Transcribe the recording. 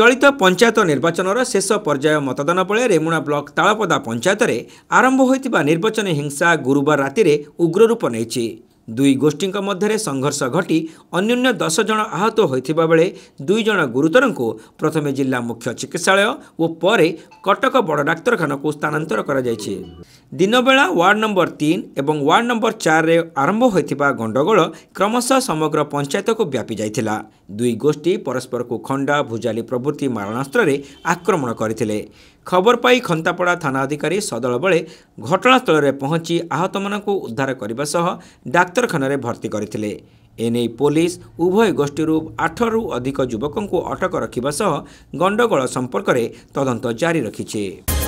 ଚଳିତ ପଞ୍ଚାୟତ ନିର୍ବାଚନର ଶେଷ ପର୍ଯ୍ୟାୟ ମତଦାନ ବେଳେ ରେମୁଣା ବ୍ଲକ ତାଳପଦା ପଞ୍ଚାୟତରେ ଆରମ୍ଭ ହୋଇଥିବା ନିର୍ବାଚନୀ ହିଂସା ଗୁରୁବାର ରାତିରେ ଉଗ୍ର ରୂପ ନେଇଛି ଦୁଇ ଗୋଷ୍ଠୀଙ୍କ ମଧ୍ୟରେ ସଂଘର୍ଷ ଘଟି ଅନ୍ୟାନ୍ୟ ଦଶ ଜଣ ଆହତ ହୋଇଥିବା ବେଳେ ଦୁଇ ଜଣ ଗୁରୁତରଙ୍କୁ ପ୍ରଥମେ ଜିଲ୍ଲା ମୁଖ୍ୟ ଚିକିତ୍ସାଳୟ ଓ ପରେ କଟକ ବଡ଼ ଡାକ୍ତରଖାନାକୁ ସ୍ଥାନାନ୍ତର କରାଯାଇଛି ଦିନବେଳା ୱାର୍ଡ ନମ୍ବର ତିନି ଏବଂ ୱାର୍ଡ ନମ୍ବର ଚାରିରେ ଆରମ୍ଭ ହୋଇଥିବା ଗଣ୍ଡଗୋଳ କ୍ରମଶଃ ସମଗ୍ର ପଞ୍ଚାୟତକୁ ବ୍ୟାପି ଯାଇଥିଲା ଦୁଇ ଗୋଷ୍ଠୀ ପରସ୍ପରକୁ ଖଣ୍ଡା ଭୁଜାଲି ପ୍ରଭୃତି ମାରଣାସ୍ତ୍ରରେ ଆକ୍ରମଣ କରିଥିଲେ ଖବର ପାଇ ଖନ୍ତାପଡ଼ା ଥାନା ଅଧିକାରୀ ସଦଳ ବେଳେ ଘଟଣାସ୍ଥଳରେ ପହଞ୍ଚି ଆହତମାନଙ୍କୁ ଉଦ୍ଧାର କରିବା ସହ ଡାକ୍ତରଖାନାରେ ଭର୍ତ୍ତି କରିଥିଲେ ଏନେଇ ପୋଲିସ ଉଭୟ ଗୋଷ୍ଠୀରୁ ଆଠରୁ ଅଧିକ ଯୁବକଙ୍କୁ ଅଟକ ରଖିବା ସହ ଗଣ୍ଡଗୋଳ ସମ୍ପର୍କରେ ତଦନ୍ତ ଜାରି ରଖିଛି